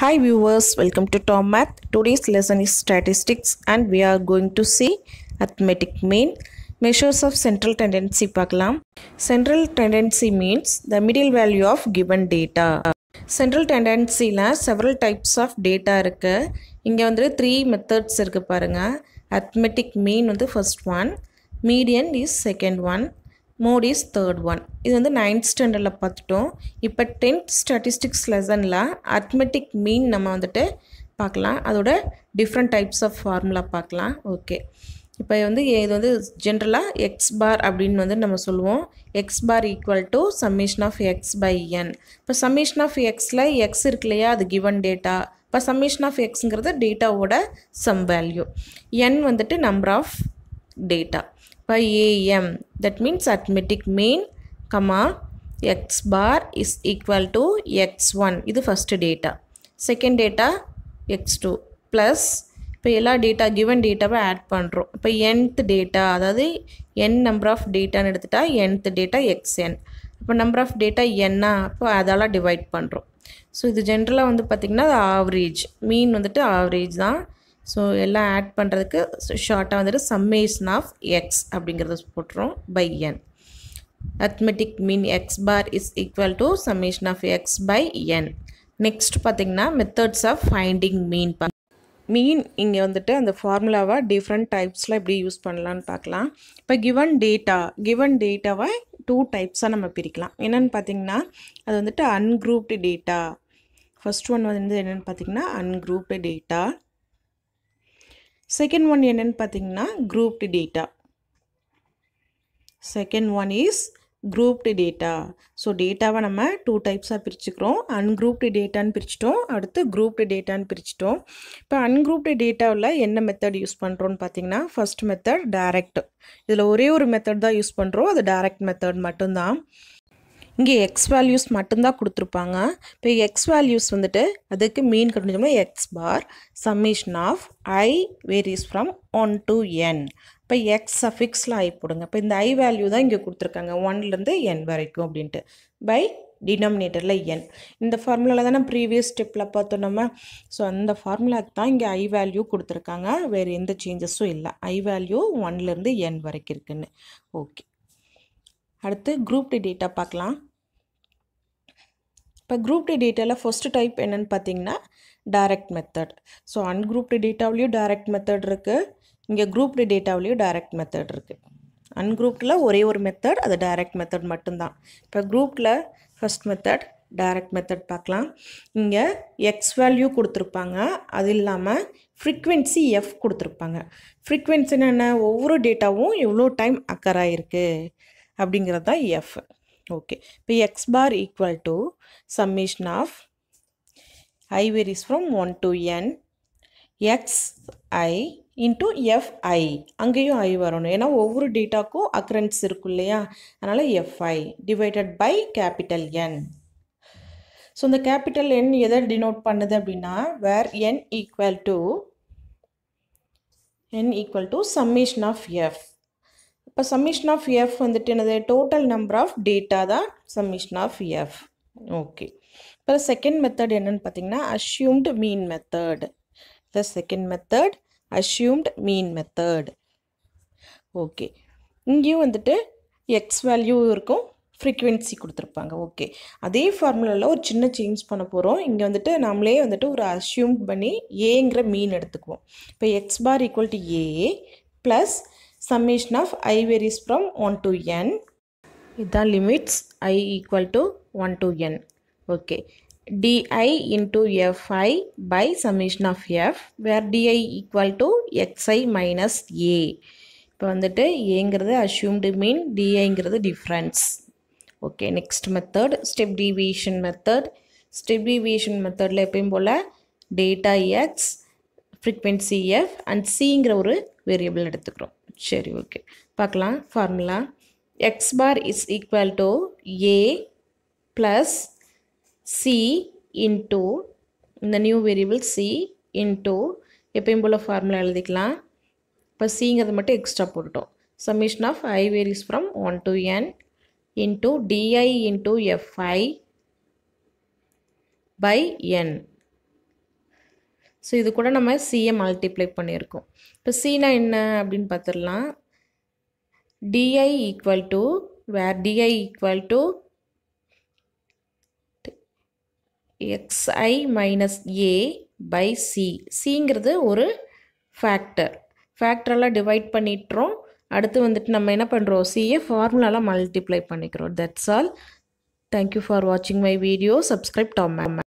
Hi viewers, welcome to Tom Math. Today's lesson is statistics and we are going to see arithmetic mean. Measures of central tendency பார்க்கலாம். Central tendency means the middle value of given data. Central tendencyல several types of data இருக்கு. இங்க வந்து three methods இருக்கு பாருங்க. Arithmetic mean வந்து first one. Median is second one. Mode is third one இது வந்து ninth ஸ்டாண்டர்டில் பார்த்துட்டோம் இப்போ டென்த் ஸ்டாட்டிஸ்டிக்ஸ் லெசனில் அத்மெட்டிக் மீன் நம்ம வந்துட்டு பார்க்கலாம் அதோட டிஃப்ரெண்ட் டைப்ஸ் ஆஃப் ஃபார்முலா பார்க்கலாம் ஓகே இப்போ வந்து இது வந்து ஜென்ரலாக எக்ஸ் பார் அப்படின்னு வந்து நம்ம சொல்லுவோம் X bar equal to summation of X by N இப்போ சம்மிஷன் ஆஃப் எக்ஸில் எக்ஸ் இருக்கு இல்லையா அது கிவன் டேட்டா இப்போ சம்மிஷன் ஆஃப் எக்ஸுங்கிறது டேட்டாவோட சம் வேல்யூ என் வந்துட்டு number of data by am that means arithmetic mean comma x bar is equal to x1 இது first data second data x2 plus இப்போ எல்லா given data டேட்டாவை add பண்டுரும் இப்போ nth data அதாவது n number of data எடுத்துட்டா nth data xn இப்பு number of data n அப்பு அதால் divide பண்டுரும் இது general வந்து பத்திக்குன்னா average mean மீன் வந்துட்டு ஆவரேஜ் தான் ஸோ எல்லாம் ஆட் பண்ணுறதுக்கு ஷார்ட்டாக வந்துட்டு சம்மேஷன் ஆஃப் எக்ஸ் அப்படிங்கிறத போட்டுரும் by N arithmetic mean X bar is equal to summation of X by N next பார்த்திங்கன்னா மெத்தட்ஸ் ஆஃப் ஃபைண்டிங் மீன் பா மீன் இங்கே வந்துட்டு அந்த ஃபார்முலாவை டிஃப்ரெண்ட் டைப்ஸில் எப்படி யூஸ் பண்ணலான்னு பார்க்கலாம் இப்போ கிவன் டேட்டா கிவன் டேட்டாவை டூ டைப்ஸாக நம்ம பிரிக்கலாம் என்னென்னு பார்த்தீங்கன்னா அது வந்துட்டு அன்குரூப்டு டேட்டா ஃபஸ்ட் ஒன் வந்து என்னென்னு பார்த்தீங்கன்னா அன்குரூப்டு டேட்டா செகண்ட் ஒன் என்னென்னு பார்த்தீங்கன்னா grouped data second one is grouped data so டேட்டாவை நம்ம டூ டைப்ஸாக பிரிச்சுக்கிறோம் அன்குரூப்டு டேட்டான்னு பிரிச்சிட்டோம் அடுத்து குரூப்டு டேட்டான்னு பிரிச்சிட்டோம் இப்போ அன்குரூப்டு டேட்டாவில் என்ன மெத்தட் யூஸ் பண்ணுறோன்னு பார்த்தீங்கன்னா ஃபஸ்ட் மெத்தட் டேரக்ட் இதில் ஒரே ஒரு மெத்தட் தான் யூஸ் பண்ணுறோம் அது டேரக்ட் மெத்தட் மட்டும்தான் இங்கே எக்ஸ் வேல்யூஸ் மட்டும்தான் கொடுத்துருப்பாங்க இப்போ எக்ஸ் வேல்யூஸ் வந்துட்டு அதுக்கு மீன் கண்டுபிடிச்சோம்னா X bar summation of I varies from one to N இப்போ எக்ஸ் ஃபிக்ஸில் ஐ போடுங்க இப்போ இந்த ஐ வேல்யூ தான் இங்கே கொடுத்துருக்காங்க ஒன்லேருந்து என் வரைக்கும் அப்படின்ட்டு பை டினாமினேட்டரில் என் இந்த ஃபார்முலாவில் தானே ப்ரீவியஸ் ஸ்டெப்பில் பார்த்தோம் நம்ம ஸோ அந்த ஃபார்முலாக்கு தான் இங்கே ஐ வேல்யூ கொடுத்துருக்காங்க வேறு எந்த சேஞ்சஸும் இல்லை ஐ வேல்யூ ஒன்லேருந்து என் வரைக்கும் இருக்குன்னு ஓகே அடுத்து குரூப் டி டேட்டா பார்க்கலாம் இப்போ குரூப் டி டேட்டாவில் ஃபஸ்ட்டு டைப் என்னென்னு பார்த்தீங்கன்னா டைரக்ட் மெத்தட் ஸோ டி டேட்டாவிலையும் டைரக்ட் மெத்தட் இருக்குது இங்கே டி டேட்டாவிலையும் டைரக்ட் மெத்தட் இருக்குது அன்குரூப்டில் ஒரே ஒரு மெத்தட் அது டைரக்ட் மெத்தட் மட்டும்தான் இப்போ குரூப்பில் ஃபஸ்ட் மெத்தட் டைரக்ட் மெத்தட் பார்க்கலாம் இங்கே எக்ஸ் வேல்யூ கொடுத்துருப்பாங்க அது இல்லாமல் ஃப்ரீக்வென்சி எஃப் கொடுத்துருப்பாங்க ஃப்ரீக்வென்சின்னு என்ன ஒவ்வொரு டேட்டாவும் எவ்வளோ டைம் அக்கர் ஆகிருக்கு அப்படிங்கிறது தான் எஃப் ஓகே இப்போ X bar equal to summation of I varies from one to N X I into F I அங்கேயும் ஐ வரணும் ஏன்னா ஒவ்வொரு டேட்டாக்கும் அக்ரன்ஸ் இருக்கும் இல்லையா அதனால் F I divided by capital N so இந்த கேபிட்டல் என் எதை டினோட் பண்ணுது அப்படின்னா where N equal to N equal to summation of F இப்போ சம்மிஷன் ஆஃப் எஃப் வந்துட்டு என்னது டோட்டல் நம்பர் ஆஃப் டேட்டா தான் சம்மிஷன் ஆஃப் எஃப் ஓகே இப்போ செகண்ட் மெத்தட் என்னன்னு பார்த்தீங்கன்னா assumed mean method the second method assumed mean method okay இங்கேயும் வந்துட்டு X value இருக்கும் ஃப்ரீக்வென்சி கொடுத்துருப்பாங்க ஓகே அதே ஃபார்முலாவில் ஒரு சின்ன சேஞ்ச் பண்ண போகிறோம் இங்கே வந்துட்டு நம்மளே வந்துட்டு ஒரு அஷ்யூம் பண்ணி ஏங்கிற மீன் எடுத்துக்குவோம் இப்போ X bar equal to A plus summation of i varies from 1 to n இதான் limits i equal to 1 to n okay di into fi by summation of f where di equal to xi minus a இப்போ வந்துட்டு ஏங்கிறது assumed mean டிஐங்கிறது difference okay next method step deviation method step deviation மெத்தடில் எப்பயும் போல் data X frequency F and சிங்கிற ஒரு variable எடுத்துக்கிறோம் சரி ஓகே பார்க்கலாம் formula X bar is equal to A plus C into இந்த நியூ வேரியபிள் சி இன்ட்டு எப்பயும் போல் ஃபார்முலா எழுதிக்கலாம் இப்போ சிங்கிறது மட்டும் எக்ஸ்ட்ரா போட்டுட்டோம் summation of I varies from one to N into D I into F I by N so இது கூட நம்ம சியை மல்டிப்ளை பண்ணியிருக்கோம் இப்போ சினா என்ன அப்படின்னு பார்த்துடலாம் D I equal to where D I equal to X I minus A by C சிங்கிறது ஒரு ஃபேக்டர் ஃபேக்டரெல்லாம் டிவைட் பண்ணிட்டுறோம் அடுத்து வந்துட்டு நம்ம என்ன பண்ணுறோம் சிஏ ஃபார்முலாலாம் மல்டிப்ளை பண்ணிக்கிறோம் தட்ஸ் ஆல் தேங்க்யூ ஃபார் வாட்சிங் மை வீடியோ சப்ஸ்கிரைப் டாம்